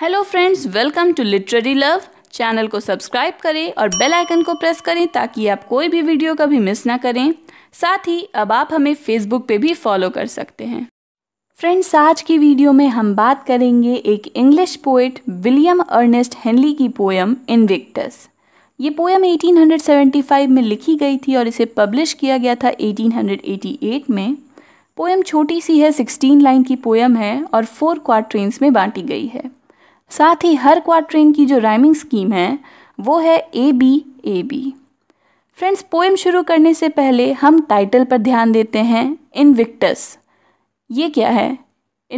hello friends welcome to literary love channel को subscribe करें और बेल आइकन को प्रेस करें ताकि आप कोई भी वीडियो कभी मिस ना करें साथ ही अब आप हमें फेसबुक पे भी फॉलो कर सकते हैं फ्रेंड्स आज की वीडियो में हम बात करेंगे एक English poet William Ernest Henley की पोएम इनविक्टस ये पोएम 1875 में लिखी गई थी और इसे पब्लिश किया गया था 1888 में पोयम छोटी सी है 16 लाइन की पोयम है और फोर क्वार्ट्रेंस में बांटी गई है साथ ही हर क्वाट्रेन की जो राइमिंग स्कीम है वो है A B A B friends poem शुरू करने से पहले हम टाइटल पर ध्यान देते हैं इनविक्टस ये क्या है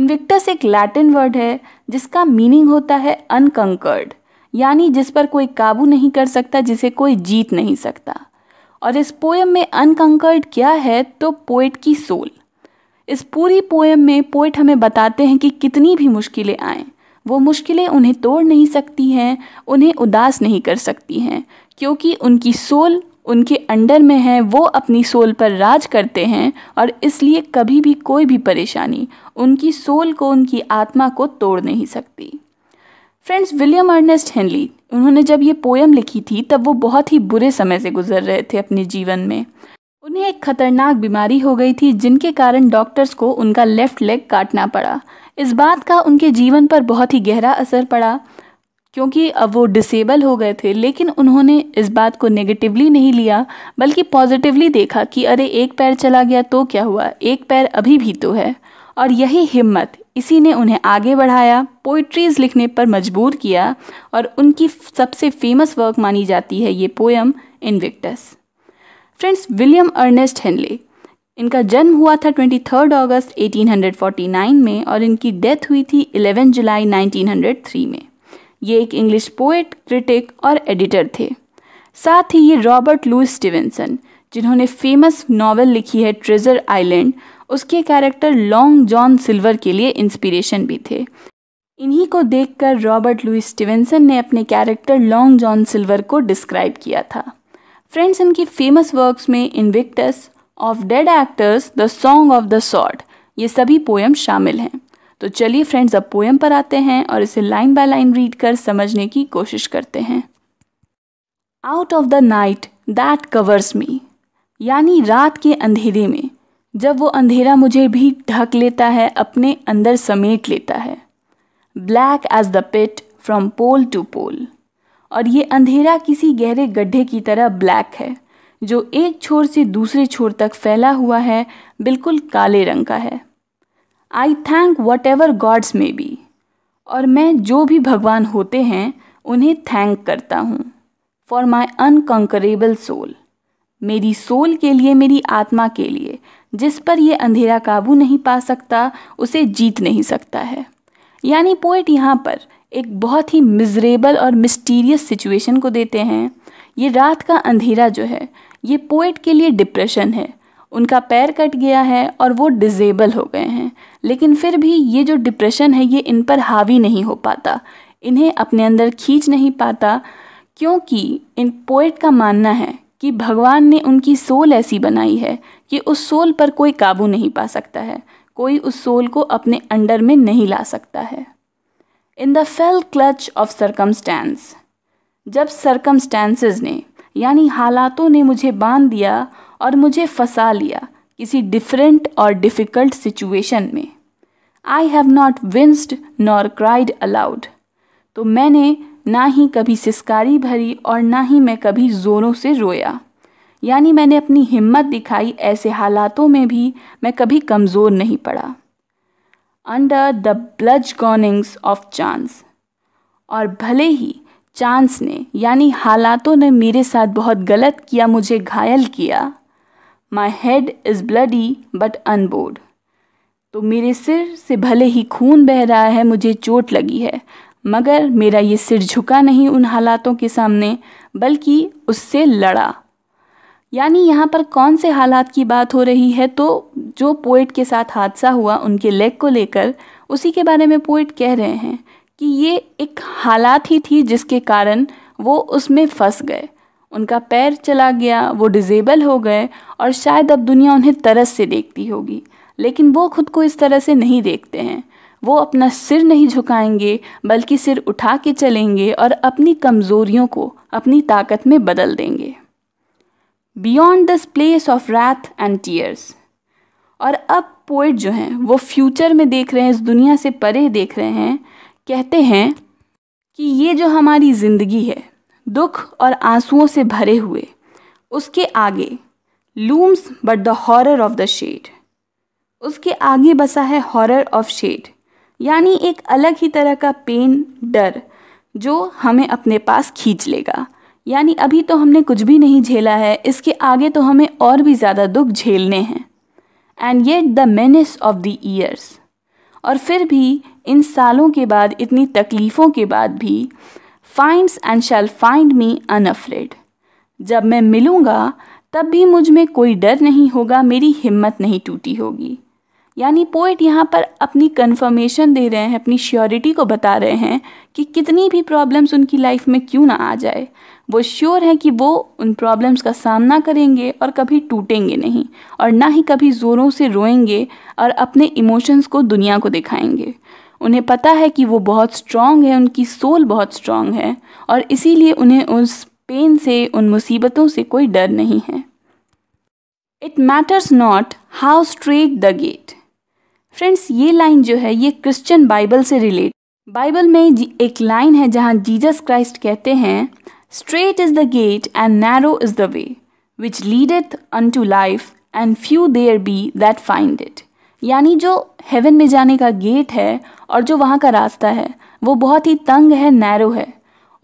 इनविक्टस एक लैटिन वर्ड है जिसका मीनिंग होता है अनकंकर्ड यानी जिस पर कोई काबू नहीं कर सकता जिसे कोई जीत नहीं सकता और इस पोएम में अनकंकर्ड क्या है तो पोइट की सोल इस पूरी पोएम में पोइट हमें बताते हैं कि कितनी भी मुश्किलें आएँ वो मुश्किलें उन्हें तोड़ नहीं सकती हैं उन्हें उदास नहीं कर सकती हैं क्योंकि उनकी सोल उनके अंडर में है वो अपनी सोल पर राज करते हैं और इसलिए कभी भी कोई भी परेशानी उनकी सोल को उनकी आत्मा को तोड़ नहीं सकती फ्रेंड्स विलियम अर्नेस्ट हेनली उन्होंने जब ये पोयम लिखी थी तब वो बहुत ही बुरे समय से गुजर रहे थे अपने जीवन में उन्हें एक खतरनाक बीमारी हो गई थी जिनके कारण डॉक्टर्स को उनका लेफ्ट लेग काटना पड़ा इस बात का उनके जीवन पर बहुत ही गहरा असर पड़ा क्योंकि अब वो डिसेबल हो गए थे लेकिन उन्होंने इस बात को नेगेटिवली नहीं लिया बल्कि पॉजिटिवली देखा कि अरे एक पैर चला गया तो क्या हुआ एक पैर अभी भी तो है और यही हिम्मत इसी ने उन्हें आगे बढ़ाया पोइट्रीज़ लिखने पर मजबूर किया और उनकी सबसे फेमस वर्क मानी जाती है ये poem Invictus friends William Ernest Henley इनका जन्म हुआ था ट्वेंटी हंड्रेड अगस्त नाइन में और इनकी डेथ हुई थी इलेवन जुलाई थ्री में ये एक इंग्लिश पोएट क्रिटिक और एडिटर थे साथ ही ये रॉबर्ट लुइस स्टीवेंसन जिन्होंने फेमस नावल लिखी है ट्रेजर आइलैंड उसके कैरेक्टर लॉन्ग जॉन सिल्वर के लिए इंस्पिरेशन भी थे इन्हीं को देखकर रॉबर्ट लुइस स्टीवेंसन ने अपने कैरेक्टर लॉन्ग जॉन सिल्वर को डिस्क्राइब किया था फ्रेंड्स इनकी फेमस वर्क्स में Invictus of dead actors the song of the sort ये सभी पोएम शामिल हैं तो चलिए फ्रेंड्स अब पोएम पर आते हैं और इसे लाइन बाय लाइन रीड कर समझने की कोशिश करते हैं out of the night that covers me यानी रात के अंधेरे में जब वो अंधेरा मुझे भी ढक लेता है अपने अंदर समेट लेता है black as the pit from pole to pole और ये अंधेरा किसी गहरे गड्ढे की तरह ब्लैक है जो एक छोर से दूसरे छोर तक फैला हुआ है बिल्कुल काले रंग का है I thank what ever gods may be और मैं जो भी भगवान होते हैं उन्हें थैंक करता हूँ फॉर माई अनकंकरेबल सोल मेरी सोल के लिए मेरी आत्मा के लिए जिस पर यह अंधेरा काबू नहीं पा सकता उसे जीत नहीं सकता है यानी पोइट यहाँ पर एक बहुत ही मिजरेबल और मिस्टीरियस सिचुएशन को देते हैं ये रात का अंधेरा जो है ये पोइट के लिए डिप्रेशन है उनका पैर कट गया है और वो डिजेबल हो गए हैं लेकिन फिर भी ये जो डिप्रेशन है ये इन पर हावी नहीं हो पाता इन्हें अपने अंदर खींच नहीं पाता क्योंकि इन पोइट का मानना है कि भगवान ने उनकी सोल ऐसी बनाई है कि उस सोल पर कोई काबू नहीं पा सकता है कोई उस सोल को अपने अंडर में नहीं ला सकता है in the fell clutch of circumstance जब सरकमस्टेंसेस ने यानी हालातों ने मुझे बांध दिया और मुझे फंसा लिया किसी डिफरेंट और डिफ़िकल्ट सिचुएशन में I have not winced nor cried aloud तो मैंने ना ही कभी सिस्कारी भरी और ना ही मैं कभी ज़ोरों से रोया यानी मैंने अपनी हिम्मत दिखाई ऐसे हालातों में भी मैं कभी कमज़ोर नहीं पड़ा under the bludgeonings of chance और भले ही चांस ने यानी हालातों ने मेरे साथ बहुत गलत किया मुझे घायल किया my head is bloody but unbowed तो मेरे सिर से भले ही खून बह रहा है मुझे चोट लगी है मगर मेरा ये सिर झुका नहीं उन हालातों के सामने बल्कि उससे लड़ा यानी यहाँ पर कौन से हालात की बात हो रही है तो जो पोइट के साथ हादसा हुआ उनके लेग को लेकर उसी के बारे में पोइट कह रहे हैं कि ये एक हालात ही थी जिसके कारण वो उसमें फंस गए उनका पैर चला गया वो डिजेबल हो गए और शायद अब दुनिया उन्हें तरस से देखती होगी लेकिन वो खुद को इस तरह से नहीं देखते हैं वो अपना सिर नहीं झुकाएंगे बल्कि सिर उठा के चलेंगे और अपनी कमज़ोरियों को अपनी ताकत में बदल देंगे beyond this place of wrath and tears और अब पोइट जो हैं वो फ्यूचर में देख रहे हैं इस दुनिया से परे देख रहे हैं कहते हैं कि ये जो हमारी ज़िंदगी है दुख और आंसुओं से भरे हुए उसके आगे looms but the horror of the shade उसके आगे बसा है हॉरर ऑफ शेड यानी एक अलग ही तरह का पेन डर जो हमें अपने पास खींच लेगा यानी अभी तो हमने कुछ भी नहीं झेला है इसके आगे तो हमें और भी ज़्यादा दुख झेलने हैं and yet the menace of the years और फिर भी इन सालों के बाद इतनी तकलीफ़ों के बाद भी finds and shall find me unafraid जब मैं मिलूँगा तब भी मुझ में कोई डर नहीं होगा मेरी हिम्मत नहीं टूटी होगी यानी पोइट यहाँ पर अपनी कन्फर्मेशन दे रहे हैं अपनी श्योरिटी को बता रहे हैं कि कितनी भी प्रॉब्लम्स उनकी लाइफ में क्यों ना आ जाए वो श्योर हैं कि वो उन प्रॉब्लम्स का सामना करेंगे और कभी टूटेंगे नहीं और ना ही कभी ज़ोरों से रोएंगे और अपने इमोशंस को दुनिया को दिखाएंगे उन्हें पता है कि वो बहुत स्ट्रांग है उनकी सोल बहुत स्ट्रांग है और इसीलिए उन्हें उस पेन से उन मुसीबतों से कोई डर नहीं है it matters not how strait the gate friends ये लाइन जो है ये क्रिश्चियन बाइबल से रिलेट बाइबल में एक लाइन है जहाँ जीजस क्राइस्ट कहते हैं strait is the gate and narrow is the way which leadeth unto life and few there be that find it यानी जो हेवन में जाने का गेट है और जो वहाँ का रास्ता है वो बहुत ही तंग है नैरो है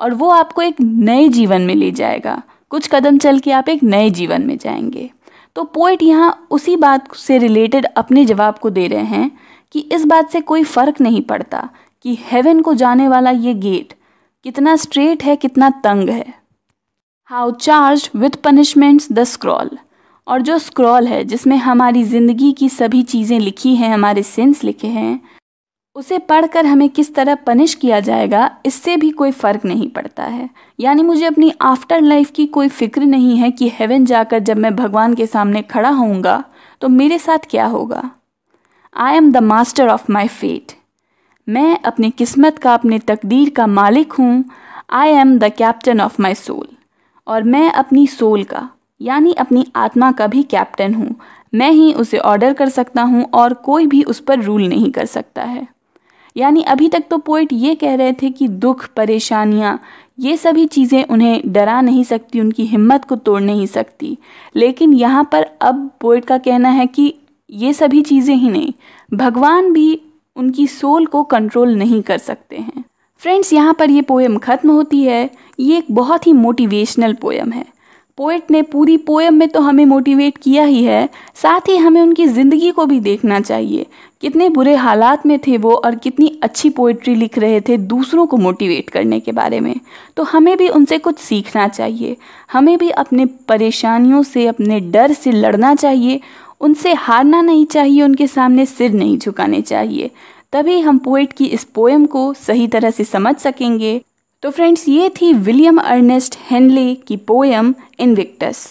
और वो आपको एक नए जीवन में ले जाएगा कुछ कदम चल के आप एक नए जीवन में जाएंगे तो पोइट यहाँ उसी बात से रिलेटेड अपने जवाब को दे रहे हैं कि इस बात से कोई फ़र्क नहीं पड़ता कि हेवन को जाने वाला ये गेट कितना स्ट्रेट है कितना तंग है how charged with punishments the scroll और जो स्क्रॉल है जिसमें हमारी ज़िंदगी की सभी चीज़ें लिखी हैं हमारे सेंस लिखे हैं उसे पढ़कर हमें किस तरह पनिश किया जाएगा इससे भी कोई फ़र्क नहीं पड़ता है यानी मुझे अपनी आफ्टर लाइफ की कोई फिक्र नहीं है कि हेवन जाकर जब मैं भगवान के सामने खड़ा होऊंगा तो मेरे साथ क्या होगा I am the master of my fate मैं अपनी किस्मत का अपने तकदीर का मालिक हूँ I am the captain of my soul और मैं अपनी सोल का यानी अपनी आत्मा का भी कैप्टन हूँ मैं ही उसे ऑर्डर कर सकता हूँ और कोई भी उस पर रूल नहीं कर सकता है यानी अभी तक तो पोइट ये कह रहे थे कि दुख परेशानियाँ ये सभी चीज़ें उन्हें डरा नहीं सकती उनकी हिम्मत को तोड़ नहीं सकती लेकिन यहाँ पर अब पोइट का कहना है कि ये सभी चीज़ें ही नहीं भगवान भी उनकी सोल को कंट्रोल नहीं कर सकते हैं फ्रेंड्स यहाँ पर ये पोएम ख़त्म होती है ये एक बहुत ही मोटिवेशनल पोएम है पोइट ने पूरी पोएम में तो हमें मोटिवेट किया ही है साथ ही हमें उनकी ज़िंदगी को भी देखना चाहिए कितने बुरे हालात में थे वो और कितनी अच्छी पोइट्री लिख रहे थे दूसरों को मोटिवेट करने के बारे में तो हमें भी उनसे कुछ सीखना चाहिए हमें भी अपने परेशानियों से अपने डर से लड़ना चाहिए उनसे हारना नहीं चाहिए उनके सामने सिर नहीं झुकाने चाहिए तभी हम पोइट की इस पोएम को सही तरह से समझ सकेंगे तो फ्रेंड्स ये थी विलियम अर्नेस्ट हेनली की पोयम इनविक्टस